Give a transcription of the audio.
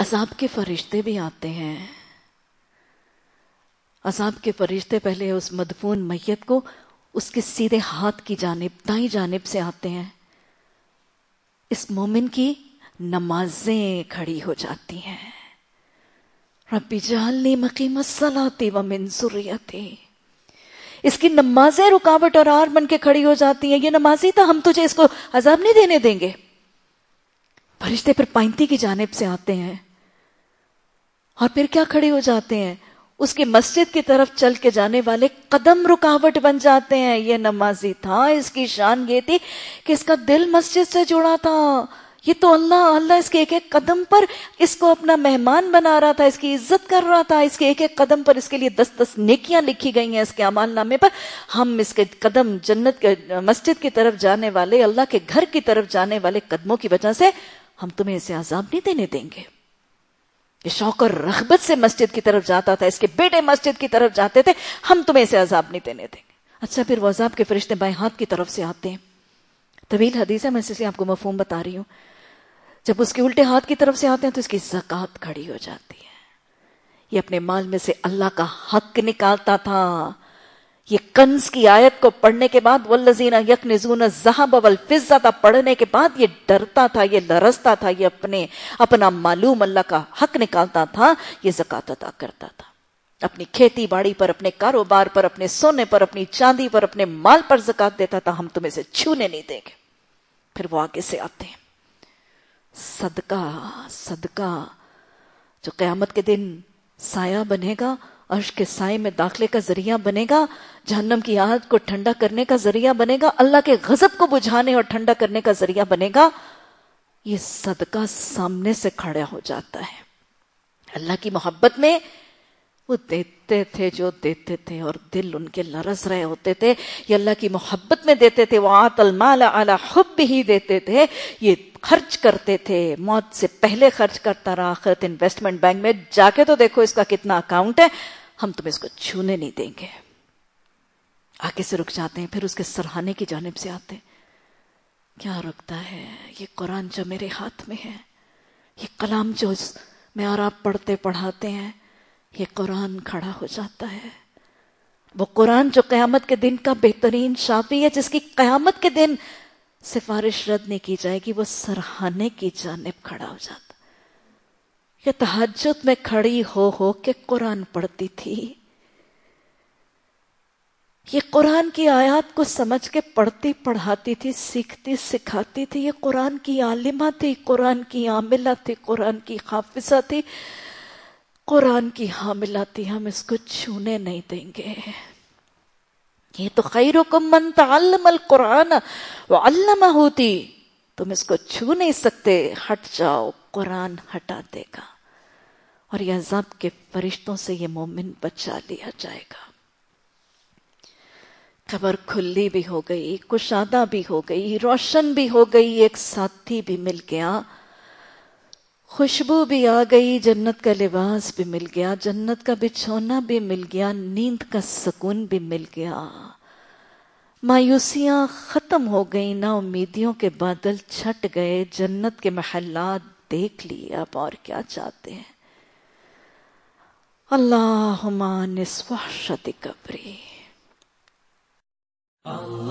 असाब के फरिश्ते भी आते हैं असाब के फरिश्ते पहले उस मदफून मैयत को उसके सीधे हाथ की जानब दाई जानब से आते हैं इस मोमिन की नमाजें खड़ी हो जाती हैं रबी जालनी मकीम सलाती व मिनसुरियती इसकी नमाजें रुकावट और आर बन के खड़ी हो जाती हैं ये नमाजी था तो हम तुझे इसको अजाब नहीं देने देंगे फरिश्ते फिर पैंती की जानेब से आते हैं और फिर क्या खड़े हो जाते हैं उसकी मस्जिद की तरफ चल के जाने वाले कदम रुकावट बन जाते हैं ये नमाजी था इसकी शान ये थी कि इसका दिल मस्जिद से जुड़ा था ये तो अल्लाह अल्लाह इसके एक एक कदम पर इसको अपना मेहमान बना रहा था इसकी इज्जत कर रहा था इसके एक एक कदम पर इसके लिए दस दस नेकियां लिखी गई हैं इसके अमाल नामे पर हम इसके कदम जन्नत के मस्जिद की तरफ जाने वाले अल्लाह के घर की तरफ जाने वाले कदमों की वजह से हम तुम्हें इसे आजाब नहीं देने देंगे ये शौक और रगबत से मस्जिद की तरफ जाता था इसके बेटे मस्जिद की तरफ जाते थे हम तुम्हें ऐसे अजाब नहीं देने देंगे अच्छा फिर वो अजाब के फरिश्ते बाएं हाथ की तरफ से आते हैं तवील हदीस है मैं इसलिए आपको मफहम बता रही हूं जब उसके उल्टे हाथ की तरफ से आते हैं तो इसकी जक़ात खड़ी हो जाती है ये अपने माल में से अल्लाह का हक निकालता था ये कंस की आयत को पढ़ने के बाद वल्लजीना यक जहां बवल अवल फिजाता पढ़ने के बाद ये डरता था ये लरसता था ये अपने अपना मालूम अल्लाह का हक निकालता था ये जक़ात अदा करता था अपनी खेती बाड़ी पर अपने कारोबार पर अपने सोने पर अपनी चांदी पर अपने माल पर जक़ात देता था हम तुम्हें से छूने नहीं देंगे फिर वो आगे से आते हैं सदका सदका जो क़यामत के दिन साया बनेगा अर्श के साय में दाखले का जरिया बनेगा जहन्नम की आग को ठंडा करने का जरिया बनेगा अल्लाह के गजब को बुझाने और ठंडा करने का जरिया बनेगा ये सदका सामने से खड़ा हो जाता है अल्लाह की मोहब्बत में वो देते थे जो देते थे और दिल उनके लरस रहे होते थे ये अल्लाह की मोहब्बत में देते थे वो आतल माला आला खुब ही देते थे ये खर्च करते थे मौत से पहले खर्च करता रहा आखिरत इन्वेस्टमेंट बैंक में जाके तो देखो इसका कितना अकाउंट है हम तुम्हें इसको छूने नहीं देंगे आगे से रुक जाते हैं फिर उसके सराहाने की जानब से आते क्या रुकता है ये कुरान जो मेरे हाथ में है ये कलाम जो मैं और आप पढ़ते पढ़ाते हैं ये कुरान खड़ा हो जाता है वो कुरान जो कयामत के दिन का बेहतरीन शापी है जिसकी कयामत के दिन सिफारिश रद्द नहीं की जाएगी वो सराहाने की जानब खड़ा हो जाता कि तहजद में खड़ी हो हो के कुरान पढ़ती थी ये कुरान की आयत को समझ के पढ़ती पढ़ाती थी सीखती सिखाती थी ये कुरान की आलिमा थी कुरान की आमिला थी कुरान की हाफिजा थी कुरान की हामिला थी हम इसको छूने नहीं देंगे ये तो खैर मन तल्लमल कुरान वल्लमा होती तुम इसको छू नहीं सकते हट जाओ कुरान हटा देगा और यह अजाब के फरिश्तों से ये मोमिन बचा लिया जाएगा खबर खुली भी हो गई कुशादा भी हो गई रोशन भी हो गई एक साथी भी मिल गया खुशबू भी आ गई जन्नत का लिबास भी मिल गया जन्नत का बिछोना भी मिल गया नींद का सुकून भी मिल गया मायूसियां खत्म हो गई ना उम्मीदियों के बादल छट गए जन्नत के महल्ला देख लिए आप और क्या चाहते हैं اللهم نسوحشتي قبري الله